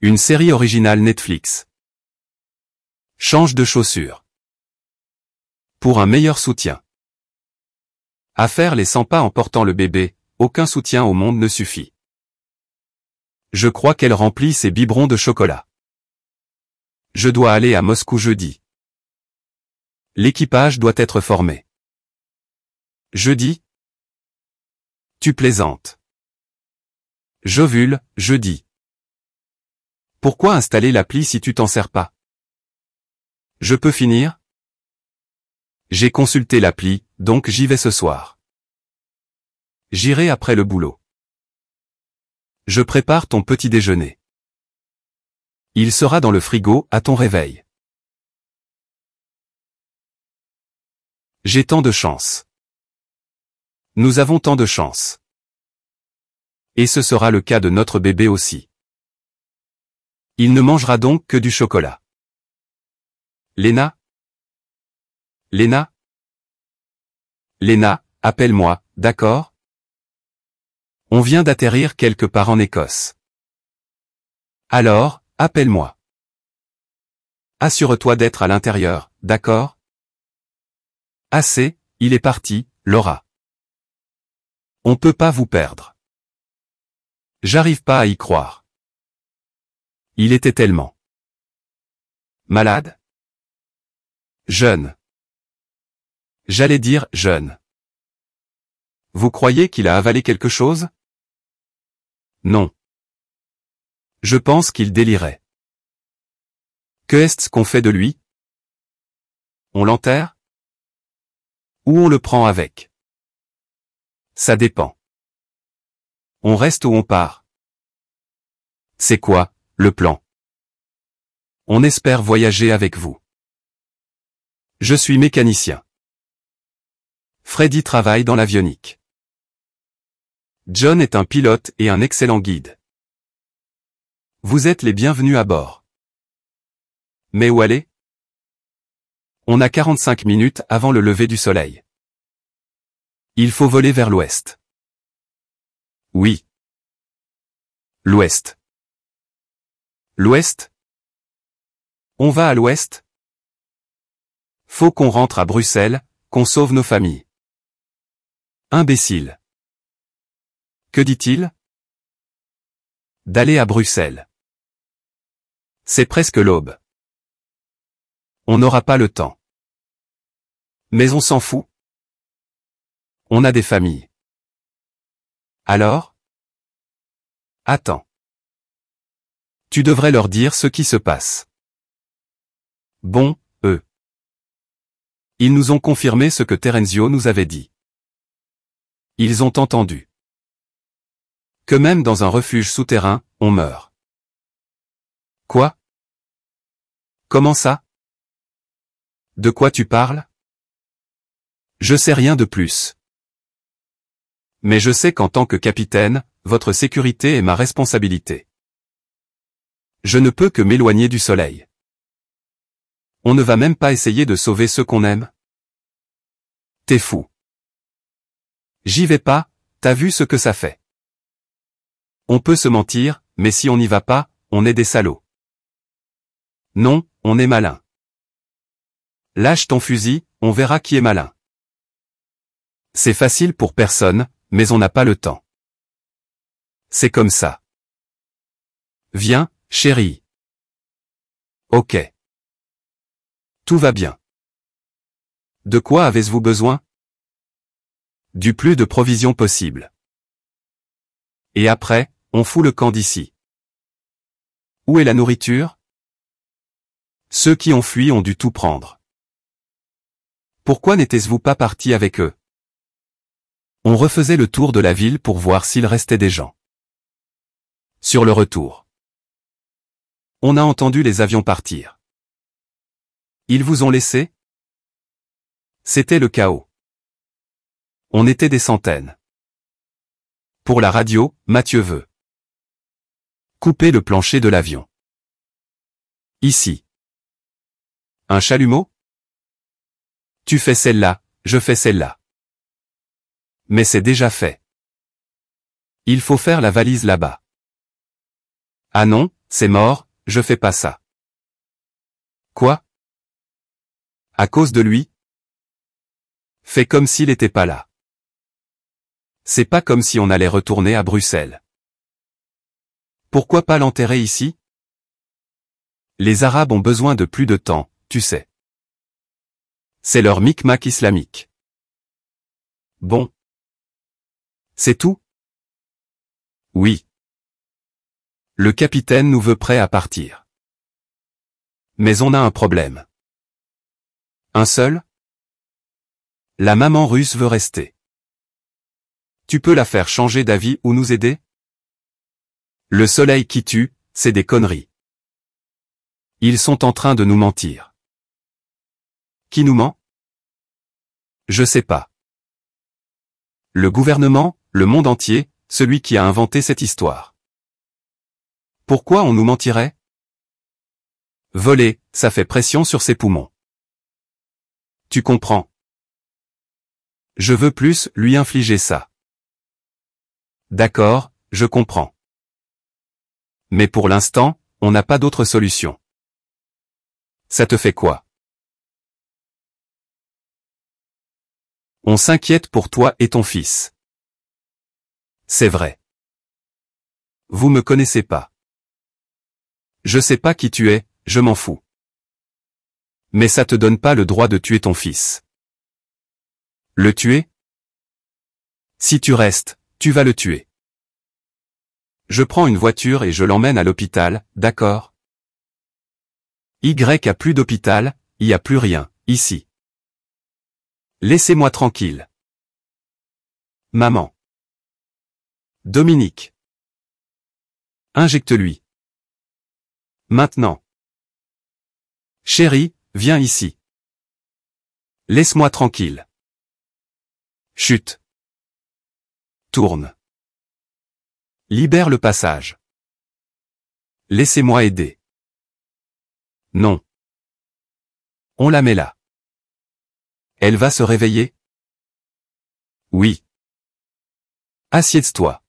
Une série originale Netflix. Change de chaussures. Pour un meilleur soutien. À faire les 100 pas en portant le bébé, aucun soutien au monde ne suffit. Je crois qu'elle remplit ses biberons de chocolat. Je dois aller à Moscou jeudi. L'équipage doit être formé jeudi. Tu plaisantes. J'ovule, jeudi. Pourquoi installer l'appli si tu t'en sers pas Je peux finir J'ai consulté l'appli, donc j'y vais ce soir. J'irai après le boulot. Je prépare ton petit déjeuner. Il sera dans le frigo à ton réveil. J'ai tant de chance. Nous avons tant de chance. Et ce sera le cas de notre bébé aussi. Il ne mangera donc que du chocolat. Léna Léna Léna, appelle-moi, d'accord On vient d'atterrir quelque part en Écosse. Alors, appelle-moi. Assure-toi d'être à l'intérieur, d'accord Assez, il est parti, Laura. On peut pas vous perdre. J'arrive pas à y croire. Il était tellement malade, jeune. J'allais dire jeune. Vous croyez qu'il a avalé quelque chose Non. Je pense qu'il délirait. Que est-ce qu'on fait de lui On l'enterre Ou on le prend avec ça dépend. On reste ou on part. C'est quoi, le plan On espère voyager avec vous. Je suis mécanicien. Freddy travaille dans l'avionique. John est un pilote et un excellent guide. Vous êtes les bienvenus à bord. Mais où aller On a 45 minutes avant le lever du soleil. Il faut voler vers l'ouest. Oui. L'ouest. L'ouest On va à l'ouest Faut qu'on rentre à Bruxelles, qu'on sauve nos familles. Imbécile. Que dit-il D'aller à Bruxelles. C'est presque l'aube. On n'aura pas le temps. Mais on s'en fout. On a des familles. Alors Attends. Tu devrais leur dire ce qui se passe. Bon, eux. Ils nous ont confirmé ce que Terenzio nous avait dit. Ils ont entendu. Que même dans un refuge souterrain, on meurt. Quoi Comment ça De quoi tu parles Je sais rien de plus. Mais je sais qu'en tant que capitaine, votre sécurité est ma responsabilité. Je ne peux que m'éloigner du soleil. On ne va même pas essayer de sauver ceux qu'on aime. T'es fou. J'y vais pas, t'as vu ce que ça fait. On peut se mentir, mais si on n'y va pas, on est des salauds. Non, on est malin. Lâche ton fusil, on verra qui est malin. C'est facile pour personne, mais on n'a pas le temps. C'est comme ça. Viens, chérie. Ok. Tout va bien. De quoi avez-vous besoin Du plus de provisions possible. Et après, on fout le camp d'ici. Où est la nourriture Ceux qui ont fui ont dû tout prendre. Pourquoi n'étiez-vous pas parti avec eux on refaisait le tour de la ville pour voir s'il restait des gens. Sur le retour. On a entendu les avions partir. Ils vous ont laissé C'était le chaos. On était des centaines. Pour la radio, Mathieu veut. Couper le plancher de l'avion. Ici. Un chalumeau Tu fais celle-là, je fais celle-là. Mais c'est déjà fait. Il faut faire la valise là-bas. Ah non, c'est mort, je fais pas ça. Quoi À cause de lui Fais comme s'il était pas là. C'est pas comme si on allait retourner à Bruxelles. Pourquoi pas l'enterrer ici Les Arabes ont besoin de plus de temps, tu sais. C'est leur micmac islamique. Bon. C'est tout Oui. Le capitaine nous veut prêt à partir. Mais on a un problème. Un seul La maman russe veut rester. Tu peux la faire changer d'avis ou nous aider Le soleil qui tue, c'est des conneries. Ils sont en train de nous mentir. Qui nous ment Je sais pas. Le gouvernement le monde entier, celui qui a inventé cette histoire. Pourquoi on nous mentirait Voler, ça fait pression sur ses poumons. Tu comprends Je veux plus lui infliger ça. D'accord, je comprends. Mais pour l'instant, on n'a pas d'autre solution. Ça te fait quoi On s'inquiète pour toi et ton fils. C'est vrai. Vous me connaissez pas. Je sais pas qui tu es, je m'en fous. Mais ça te donne pas le droit de tuer ton fils. Le tuer Si tu restes, tu vas le tuer. Je prends une voiture et je l'emmène à l'hôpital, d'accord Y a plus d'hôpital, il y a plus rien, ici. Laissez-moi tranquille. Maman. Dominique. Injecte-lui. Maintenant. Chérie, viens ici. Laisse-moi tranquille. Chute. Tourne. Libère le passage. Laissez-moi aider. Non. On la met là. Elle va se réveiller Oui. Assieds-toi.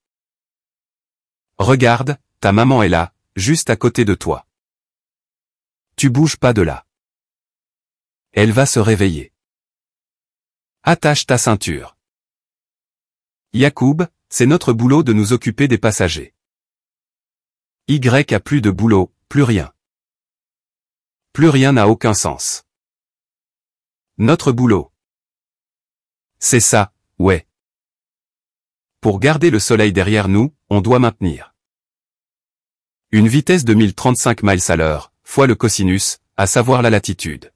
Regarde, ta maman est là, juste à côté de toi. Tu bouges pas de là. Elle va se réveiller. Attache ta ceinture. Yacoub, c'est notre boulot de nous occuper des passagers. Y a plus de boulot, plus rien. Plus rien n'a aucun sens. Notre boulot. C'est ça, ouais. Pour garder le soleil derrière nous, on doit maintenir une vitesse de 1035 miles à l'heure, fois le cosinus, à savoir la latitude.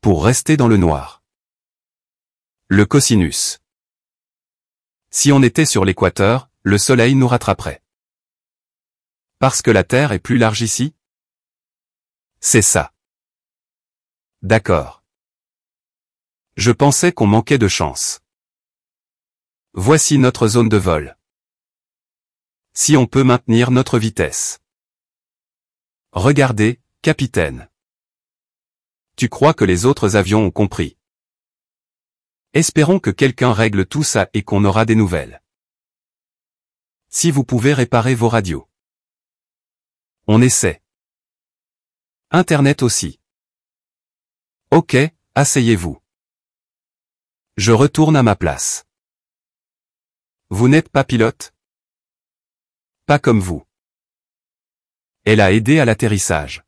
Pour rester dans le noir. Le cosinus. Si on était sur l'équateur, le soleil nous rattraperait. Parce que la Terre est plus large ici C'est ça. D'accord. Je pensais qu'on manquait de chance. Voici notre zone de vol. Si on peut maintenir notre vitesse. Regardez, capitaine. Tu crois que les autres avions ont compris. Espérons que quelqu'un règle tout ça et qu'on aura des nouvelles. Si vous pouvez réparer vos radios. On essaie. Internet aussi. Ok, asseyez-vous. Je retourne à ma place. Vous n'êtes pas pilote Pas comme vous. Elle a aidé à l'atterrissage.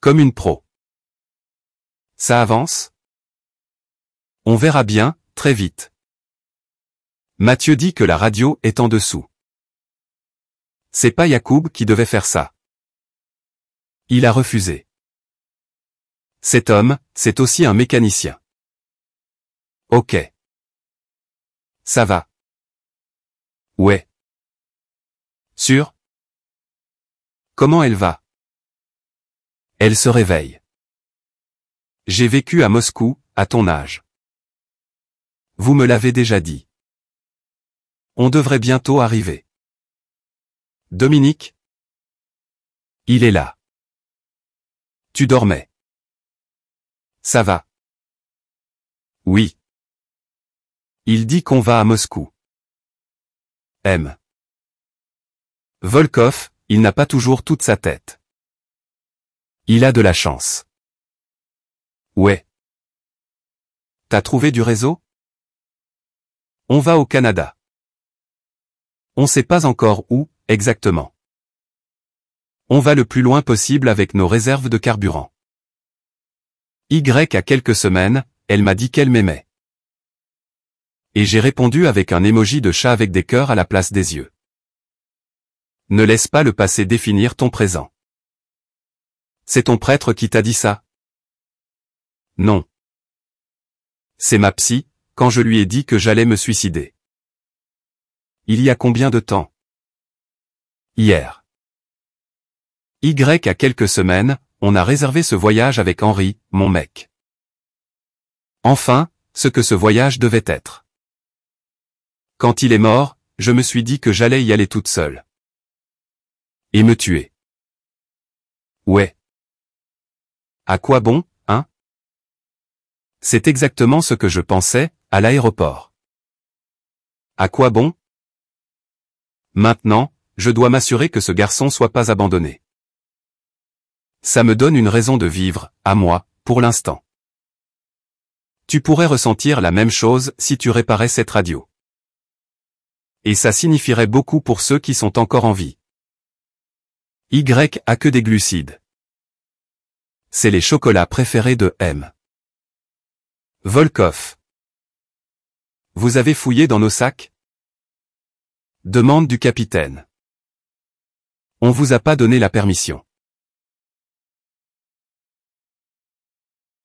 Comme une pro. Ça avance On verra bien, très vite. Mathieu dit que la radio est en dessous. C'est pas Yacoub qui devait faire ça. Il a refusé. Cet homme, c'est aussi un mécanicien. Ok. Ça va. Ouais. Sûr Comment elle va Elle se réveille. J'ai vécu à Moscou, à ton âge. Vous me l'avez déjà dit. On devrait bientôt arriver. Dominique Il est là. Tu dormais. Ça va. Oui. Il dit qu'on va à Moscou. M. Volkov, il n'a pas toujours toute sa tête. Il a de la chance. Ouais. T'as trouvé du réseau On va au Canada. On sait pas encore où, exactement. On va le plus loin possible avec nos réserves de carburant. Y a quelques semaines, elle m'a dit qu'elle m'aimait. Et j'ai répondu avec un émoji de chat avec des cœurs à la place des yeux. Ne laisse pas le passé définir ton présent. C'est ton prêtre qui t'a dit ça Non. C'est ma psy, quand je lui ai dit que j'allais me suicider. Il y a combien de temps Hier. Y a quelques semaines, on a réservé ce voyage avec Henri, mon mec. Enfin, ce que ce voyage devait être. Quand il est mort, je me suis dit que j'allais y aller toute seule. Et me tuer. Ouais. À quoi bon, hein C'est exactement ce que je pensais, à l'aéroport. À quoi bon Maintenant, je dois m'assurer que ce garçon soit pas abandonné. Ça me donne une raison de vivre, à moi, pour l'instant. Tu pourrais ressentir la même chose si tu réparais cette radio. Et ça signifierait beaucoup pour ceux qui sont encore en vie. Y a que des glucides. C'est les chocolats préférés de M. Volkov. Vous avez fouillé dans nos sacs Demande du capitaine. On vous a pas donné la permission.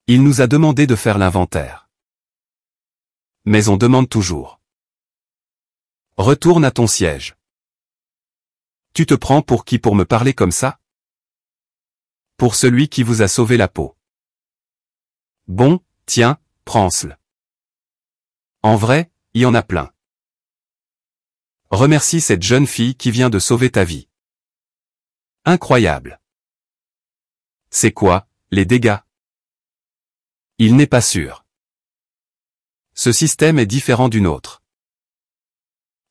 Il nous a demandé de faire l'inventaire. Mais on demande toujours. Retourne à ton siège. Tu te prends pour qui pour me parler comme ça Pour celui qui vous a sauvé la peau. Bon, tiens, prends-le. En vrai, il y en a plein. Remercie cette jeune fille qui vient de sauver ta vie. Incroyable. C'est quoi, les dégâts Il n'est pas sûr. Ce système est différent d'une autre.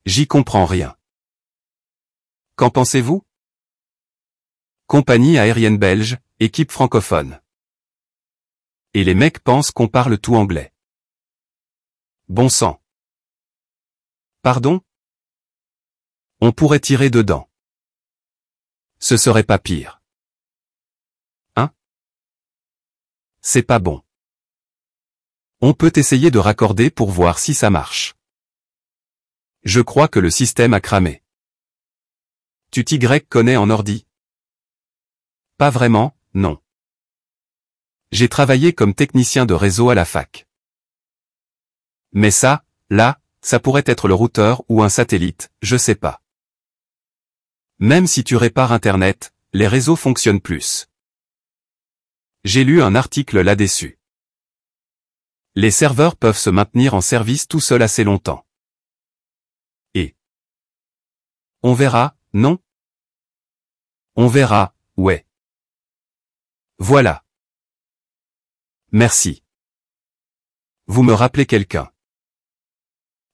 J'y comprends rien. Qu'en pensez-vous Compagnie aérienne belge, équipe francophone. Et les mecs pensent qu'on parle tout anglais. Bon sang. Pardon On pourrait tirer dedans. Ce serait pas pire. Hein C'est pas bon. On peut essayer de raccorder pour voir si ça marche. Je crois que le système a cramé. Tu t'y connais en ordi Pas vraiment, non. J'ai travaillé comme technicien de réseau à la fac. Mais ça, là, ça pourrait être le routeur ou un satellite, je sais pas. Même si tu répares Internet, les réseaux fonctionnent plus. J'ai lu un article là-dessus. Les serveurs peuvent se maintenir en service tout seuls assez longtemps. On verra, non On verra, ouais. Voilà. Merci. Vous me rappelez quelqu'un.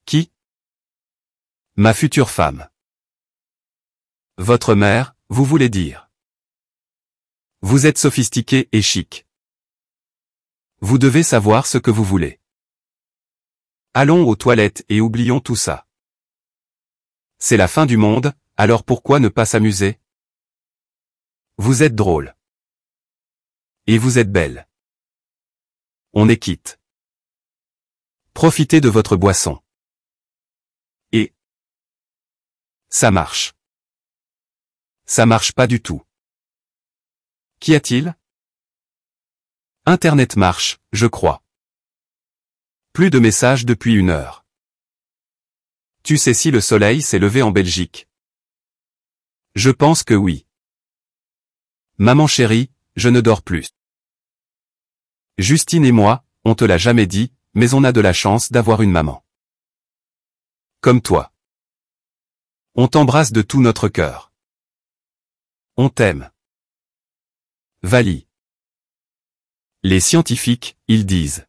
Qui Ma future femme. Votre mère, vous voulez dire. Vous êtes sophistiqué et chic. Vous devez savoir ce que vous voulez. Allons aux toilettes et oublions tout ça. C'est la fin du monde, alors pourquoi ne pas s'amuser Vous êtes drôle. Et vous êtes belle. On est quitte. Profitez de votre boisson. Et ça marche. Ça marche pas du tout. Qu'y a-t-il Internet marche, je crois. Plus de messages depuis une heure. Tu sais si le soleil s'est levé en Belgique Je pense que oui. Maman chérie, je ne dors plus. Justine et moi, on te l'a jamais dit, mais on a de la chance d'avoir une maman. Comme toi. On t'embrasse de tout notre cœur. On t'aime. Vali. Les scientifiques, ils disent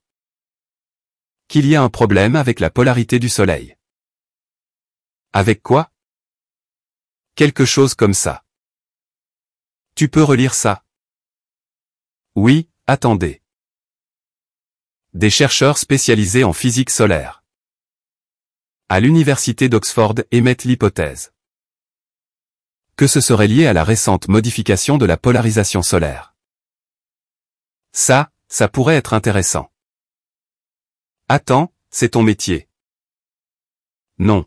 qu'il y a un problème avec la polarité du Soleil. Avec quoi Quelque chose comme ça. Tu peux relire ça Oui, attendez. Des chercheurs spécialisés en physique solaire à l'université d'Oxford émettent l'hypothèse que ce serait lié à la récente modification de la polarisation solaire. Ça, ça pourrait être intéressant. Attends, c'est ton métier. Non.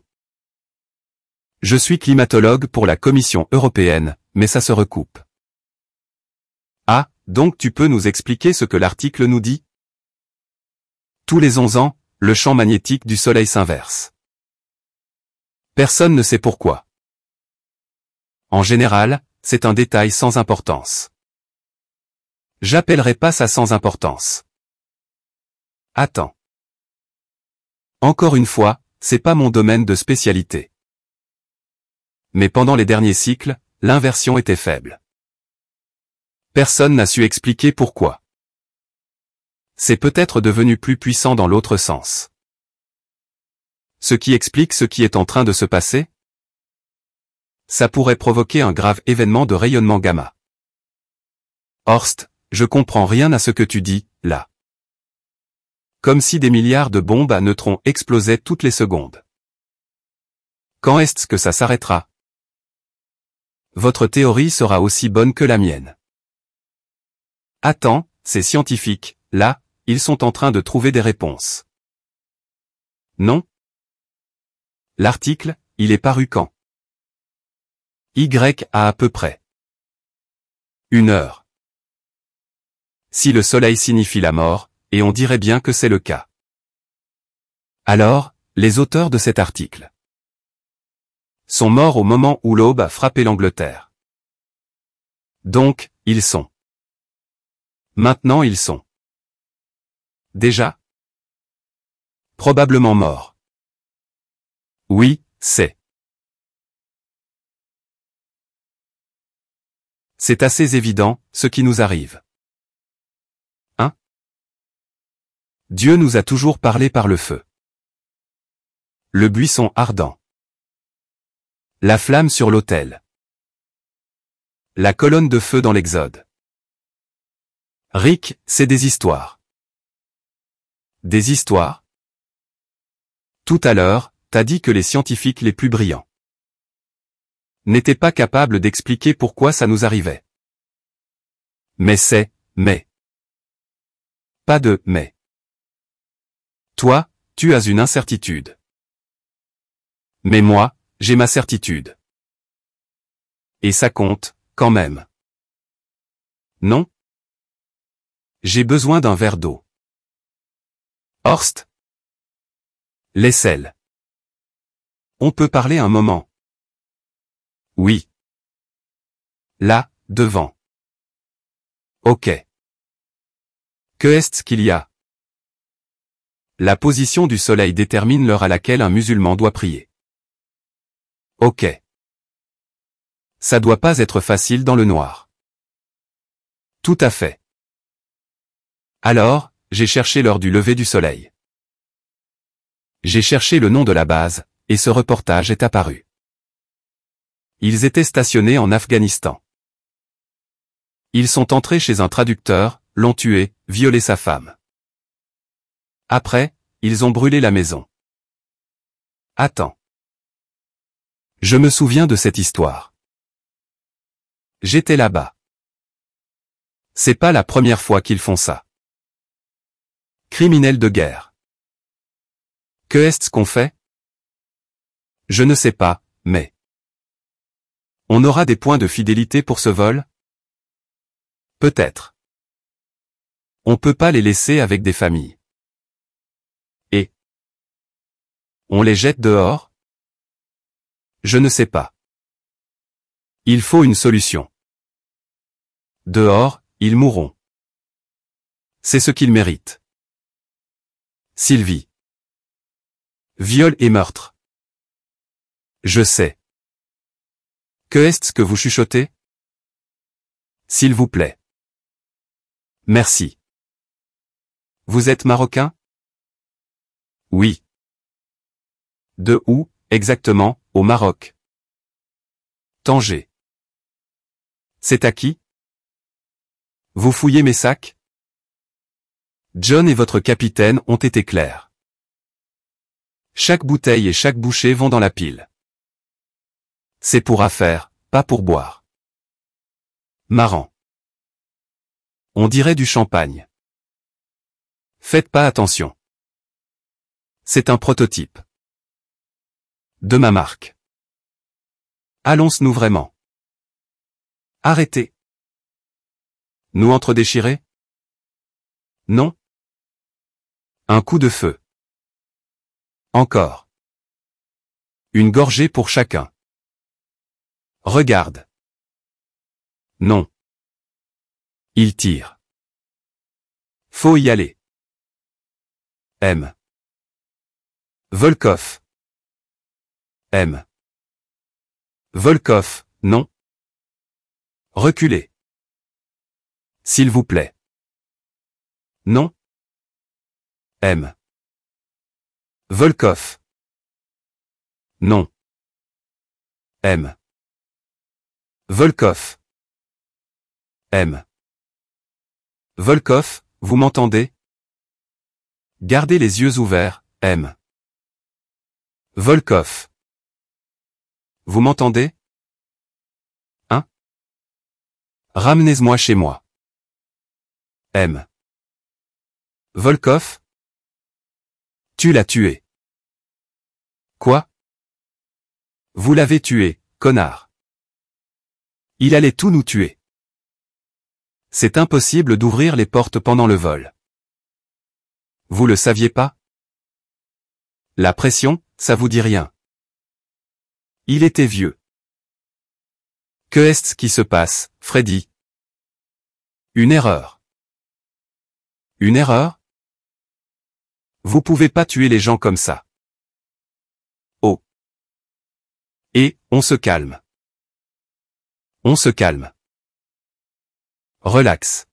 Je suis climatologue pour la Commission européenne, mais ça se recoupe. Ah, donc tu peux nous expliquer ce que l'article nous dit Tous les 11 ans, le champ magnétique du Soleil s'inverse. Personne ne sait pourquoi. En général, c'est un détail sans importance. J'appellerai pas ça sans importance. Attends. Encore une fois, c'est pas mon domaine de spécialité mais pendant les derniers cycles, l'inversion était faible. Personne n'a su expliquer pourquoi. C'est peut-être devenu plus puissant dans l'autre sens. Ce qui explique ce qui est en train de se passer Ça pourrait provoquer un grave événement de rayonnement gamma. Horst, je comprends rien à ce que tu dis, là. Comme si des milliards de bombes à neutrons explosaient toutes les secondes. Quand est-ce que ça s'arrêtera votre théorie sera aussi bonne que la mienne. Attends, ces scientifiques, là, ils sont en train de trouver des réponses. Non L'article, il est paru quand Y a à peu près. Une heure. Si le soleil signifie la mort, et on dirait bien que c'est le cas. Alors, les auteurs de cet article sont morts au moment où l'aube a frappé l'Angleterre. Donc, ils sont. Maintenant ils sont. Déjà Probablement morts. Oui, c'est. C'est assez évident, ce qui nous arrive. Hein Dieu nous a toujours parlé par le feu. Le buisson ardent. La flamme sur l'autel. La colonne de feu dans l'Exode. Rick, c'est des histoires. Des histoires Tout à l'heure, t'as dit que les scientifiques les plus brillants n'étaient pas capables d'expliquer pourquoi ça nous arrivait. Mais c'est, mais. Pas de, mais. Toi, tu as une incertitude. Mais moi, j'ai ma certitude. Et ça compte, quand même. Non J'ai besoin d'un verre d'eau. Horst L'aisselle. On peut parler un moment. Oui. Là, devant. Ok. Que est-ce qu'il y a La position du soleil détermine l'heure à laquelle un musulman doit prier. Ok. Ça doit pas être facile dans le noir. Tout à fait. Alors, j'ai cherché l'heure du lever du soleil. J'ai cherché le nom de la base, et ce reportage est apparu. Ils étaient stationnés en Afghanistan. Ils sont entrés chez un traducteur, l'ont tué, violé sa femme. Après, ils ont brûlé la maison. Attends. Je me souviens de cette histoire. J'étais là-bas. C'est pas la première fois qu'ils font ça. Criminels de guerre. Que est-ce qu'on fait Je ne sais pas, mais... On aura des points de fidélité pour ce vol Peut-être. On peut pas les laisser avec des familles. Et On les jette dehors je ne sais pas. Il faut une solution. Dehors, ils mourront. C'est ce qu'ils méritent. Sylvie. Viol et meurtre. Je sais. Que est-ce que vous chuchotez S'il vous plaît. Merci. Vous êtes marocain Oui. De où Exactement, au Maroc. Tanger. C'est à qui Vous fouillez mes sacs John et votre capitaine ont été clairs. Chaque bouteille et chaque bouchée vont dans la pile. C'est pour affaire, pas pour boire. Marrant. On dirait du champagne. Faites pas attention. C'est un prototype. De ma marque. Allons-nous vraiment Arrêtez. Nous entre-déchirer Non. Un coup de feu. Encore. Une gorgée pour chacun. Regarde. Non. Il tire. Faut y aller. M. Volkov. M. Volkoff, non. Reculez. S'il vous plaît. Non. M. Volkoff. Non. M. Volkoff. M. Volkoff, vous m'entendez Gardez les yeux ouverts, M. Volkov. Vous m'entendez Hein Ramenez-moi chez moi. M. Volkov Tu l'as tué. Quoi Vous l'avez tué, connard. Il allait tout nous tuer. C'est impossible d'ouvrir les portes pendant le vol. Vous le saviez pas La pression, ça vous dit rien. Il était vieux. Que est-ce qui se passe, Freddy Une erreur. Une erreur Vous pouvez pas tuer les gens comme ça. Oh. Et, on se calme. On se calme. Relax.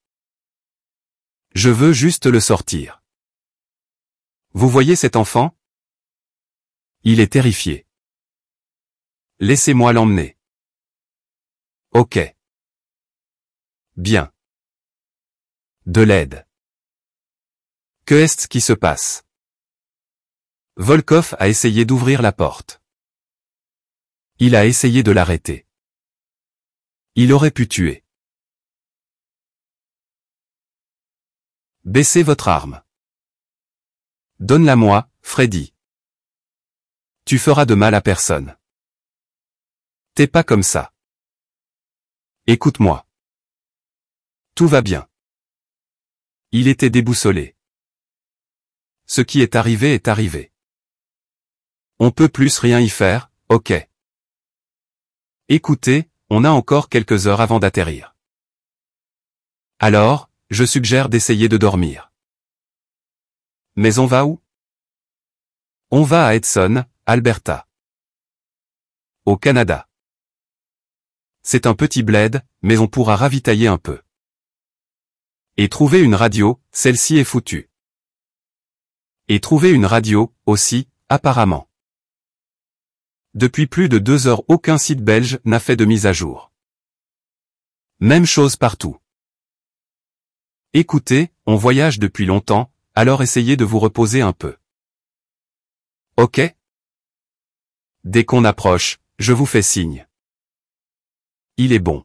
Je veux juste le sortir. Vous voyez cet enfant Il est terrifié. Laissez-moi l'emmener. Ok. Bien. De l'aide. Que est-ce qui se passe Volkov a essayé d'ouvrir la porte. Il a essayé de l'arrêter. Il aurait pu tuer. Baissez votre arme. Donne-la-moi, Freddy. Tu feras de mal à personne. T'es pas comme ça. Écoute-moi. Tout va bien. Il était déboussolé. Ce qui est arrivé est arrivé. On peut plus rien y faire, ok. Écoutez, on a encore quelques heures avant d'atterrir. Alors, je suggère d'essayer de dormir. Mais on va où On va à Edson, Alberta. Au Canada. C'est un petit bled, mais on pourra ravitailler un peu. Et trouver une radio, celle-ci est foutue. Et trouver une radio, aussi, apparemment. Depuis plus de deux heures aucun site belge n'a fait de mise à jour. Même chose partout. Écoutez, on voyage depuis longtemps, alors essayez de vous reposer un peu. Ok Dès qu'on approche, je vous fais signe. Il est bon.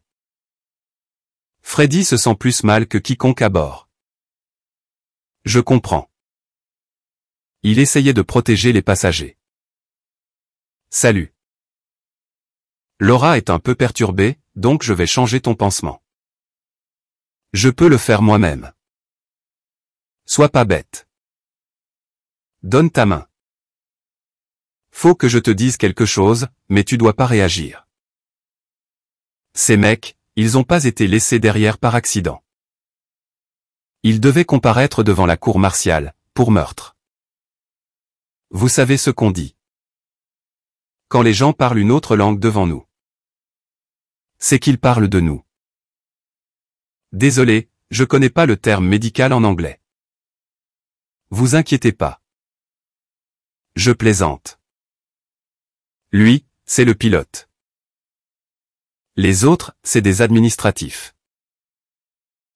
Freddy se sent plus mal que quiconque à bord. Je comprends. Il essayait de protéger les passagers. Salut. Laura est un peu perturbée, donc je vais changer ton pansement. Je peux le faire moi-même. Sois pas bête. Donne ta main. Faut que je te dise quelque chose, mais tu dois pas réagir. Ces mecs, ils ont pas été laissés derrière par accident. Ils devaient comparaître devant la cour martiale, pour meurtre. Vous savez ce qu'on dit. Quand les gens parlent une autre langue devant nous. C'est qu'ils parlent de nous. Désolé, je connais pas le terme médical en anglais. Vous inquiétez pas. Je plaisante. Lui, c'est le pilote. Les autres, c'est des administratifs.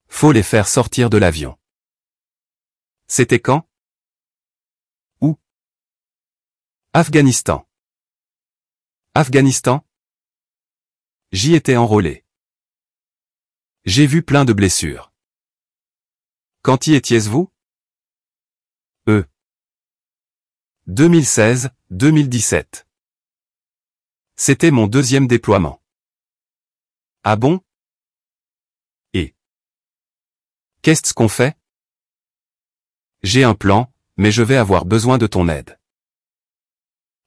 Faut les faire sortir de l'avion. C'était quand Où Afghanistan. Afghanistan J'y étais enrôlé. J'ai vu plein de blessures. Quand y étiez-vous e. Eux. 2016-2017. C'était mon deuxième déploiement. Ah bon Et Qu'est-ce qu'on fait J'ai un plan, mais je vais avoir besoin de ton aide.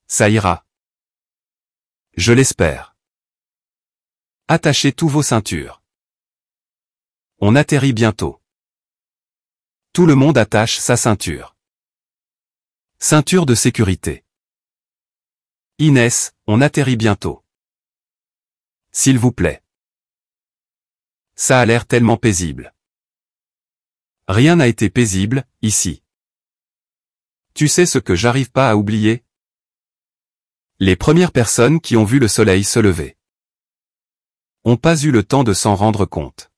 Ça ira. Je l'espère. Attachez tous vos ceintures. On atterrit bientôt. Tout le monde attache sa ceinture. Ceinture de sécurité. Inès, on atterrit bientôt. S'il vous plaît. Ça a l'air tellement paisible. Rien n'a été paisible, ici. Tu sais ce que j'arrive pas à oublier Les premières personnes qui ont vu le soleil se lever. Ont pas eu le temps de s'en rendre compte.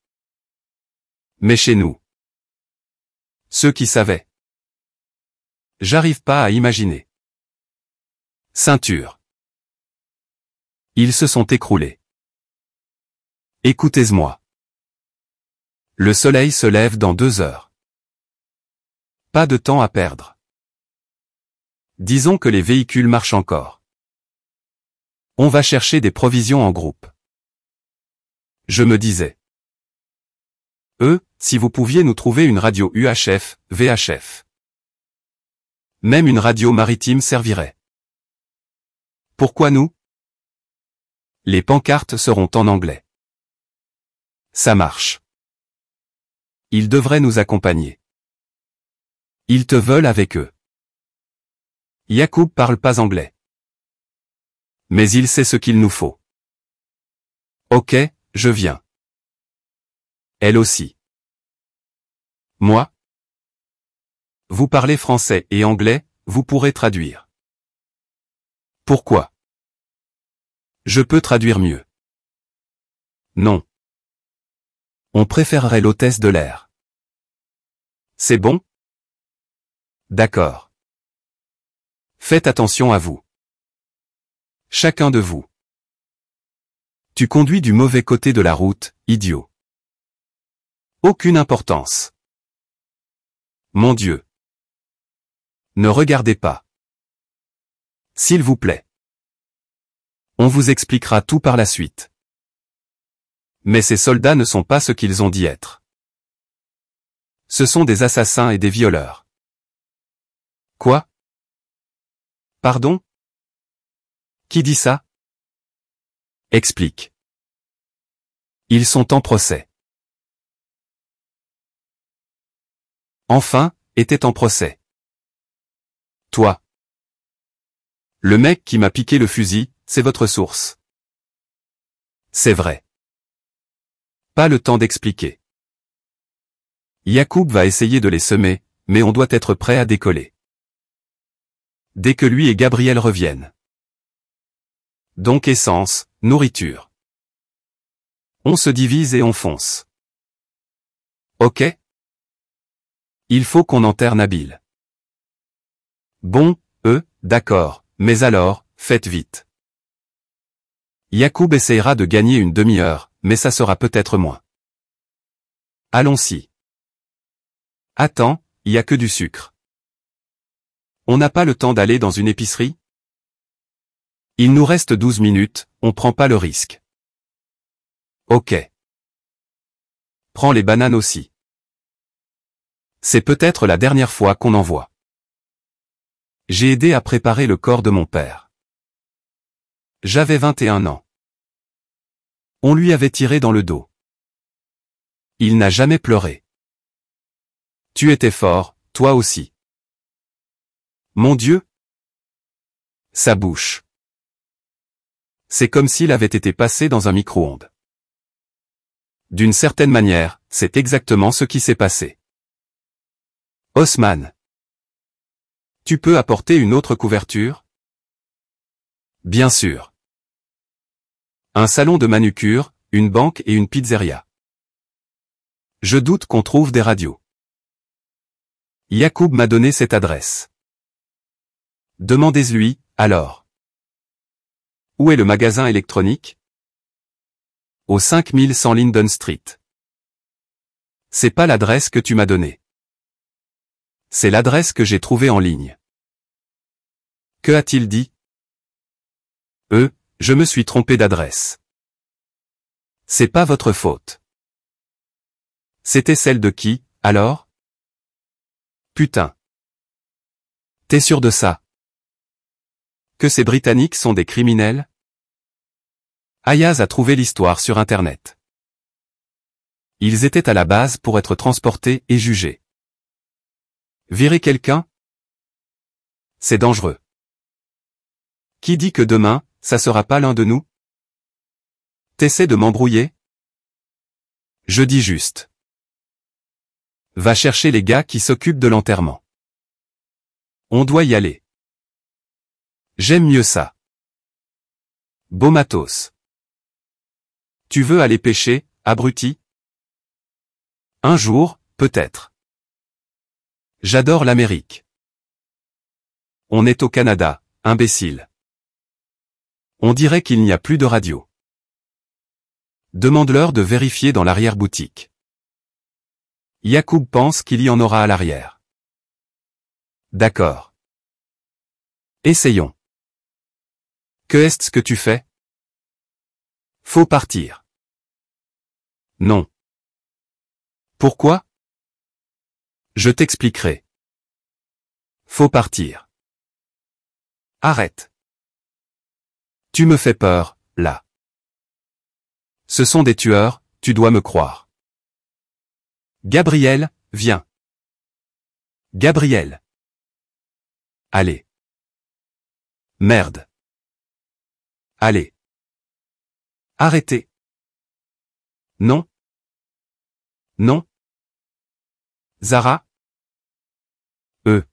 Mais chez nous. Ceux qui savaient. J'arrive pas à imaginer. Ceinture. Ils se sont écroulés. Écoutez-moi. Le soleil se lève dans deux heures. Pas de temps à perdre. Disons que les véhicules marchent encore. On va chercher des provisions en groupe. Je me disais. Eux, si vous pouviez nous trouver une radio UHF, VHF. Même une radio maritime servirait. Pourquoi nous Les pancartes seront en anglais. Ça marche. Ils devraient nous accompagner. Ils te veulent avec eux. Yacoub parle pas anglais. Mais il sait ce qu'il nous faut. Ok, je viens. Elle aussi. Moi Vous parlez français et anglais, vous pourrez traduire. Pourquoi Je peux traduire mieux. Non. On préférerait l'hôtesse de l'air. C'est bon D'accord. Faites attention à vous. Chacun de vous. Tu conduis du mauvais côté de la route, idiot. Aucune importance. Mon Dieu. Ne regardez pas. S'il vous plaît. On vous expliquera tout par la suite. Mais ces soldats ne sont pas ce qu'ils ont dit être. Ce sont des assassins et des violeurs. Quoi Pardon Qui dit ça Explique. Ils sont en procès. Enfin, était en procès. Toi. Le mec qui m'a piqué le fusil, c'est votre source. C'est vrai. Pas le temps d'expliquer. Yacoub va essayer de les semer, mais on doit être prêt à décoller. Dès que lui et Gabriel reviennent. Donc essence, nourriture. On se divise et on fonce. Ok Il faut qu'on enterre Nabil. Bon, eux, d'accord, mais alors, faites vite. Yacoub essayera de gagner une demi-heure, mais ça sera peut-être moins. Allons-y. Attends, il y a que du sucre. On n'a pas le temps d'aller dans une épicerie Il nous reste 12 minutes, on prend pas le risque. Ok. Prends les bananes aussi. C'est peut-être la dernière fois qu'on en voit. J'ai aidé à préparer le corps de mon père. J'avais 21 ans. On lui avait tiré dans le dos. Il n'a jamais pleuré. Tu étais fort, toi aussi. Mon Dieu Sa bouche. C'est comme s'il avait été passé dans un micro-ondes. D'une certaine manière, c'est exactement ce qui s'est passé. Osman. Tu peux apporter une autre couverture Bien sûr. Un salon de manucure, une banque et une pizzeria. Je doute qu'on trouve des radios. Yacoub m'a donné cette adresse. Demandez-lui, alors. Où est le magasin électronique Au 5100 Linden Street. C'est pas l'adresse que tu m'as donnée. C'est l'adresse que j'ai trouvée en ligne. Que a-t-il dit Euh, je me suis trompé d'adresse. C'est pas votre faute. C'était celle de qui, alors Putain. T'es sûr de ça Que ces Britanniques sont des criminels Ayaz a trouvé l'histoire sur Internet. Ils étaient à la base pour être transportés et jugés. Virer quelqu'un C'est dangereux. Qui dit que demain, ça sera pas l'un de nous T'essaies de m'embrouiller Je dis juste. Va chercher les gars qui s'occupent de l'enterrement. On doit y aller. J'aime mieux ça. Beau matos. Tu veux aller pêcher, abruti Un jour, peut-être. J'adore l'Amérique. On est au Canada, imbécile. On dirait qu'il n'y a plus de radio. Demande-leur de vérifier dans l'arrière-boutique. Yacoub pense qu'il y en aura à l'arrière. D'accord. Essayons. Que est-ce que tu fais Faut partir. Non. Pourquoi Je t'expliquerai. Faut partir. Arrête. Tu me fais peur, là. Ce sont des tueurs, tu dois me croire. Gabriel, viens. Gabriel. Allez. Merde. Allez. Arrêtez. Non. Non. Zara. E.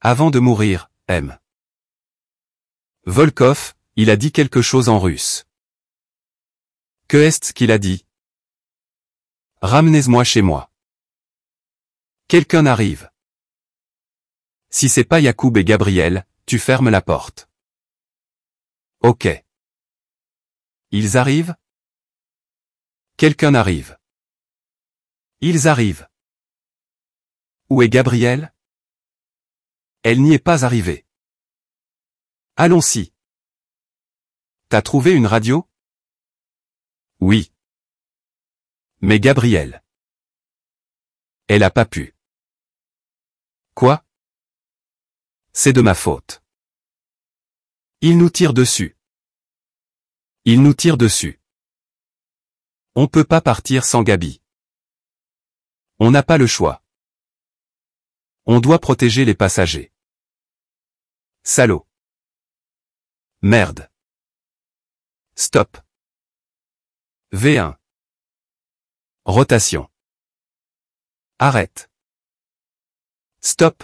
Avant de mourir, M. Volkov, il a dit quelque chose en russe. Que est-ce qu'il a dit Ramenez-moi chez moi. Quelqu'un arrive. Si c'est pas Yacoub et Gabriel, tu fermes la porte. Ok. Ils arrivent Quelqu'un arrive. Ils arrivent. Où est Gabriel Elle n'y est pas arrivée. Allons-y. T'as trouvé une radio Oui. Mais Gabrielle. Elle a pas pu. Quoi C'est de ma faute. Il nous tire dessus. Il nous tire dessus. On peut pas partir sans Gabi. On n'a pas le choix. On doit protéger les passagers. Salaud. Merde. Stop. V1. Rotation. Arrête. Stop.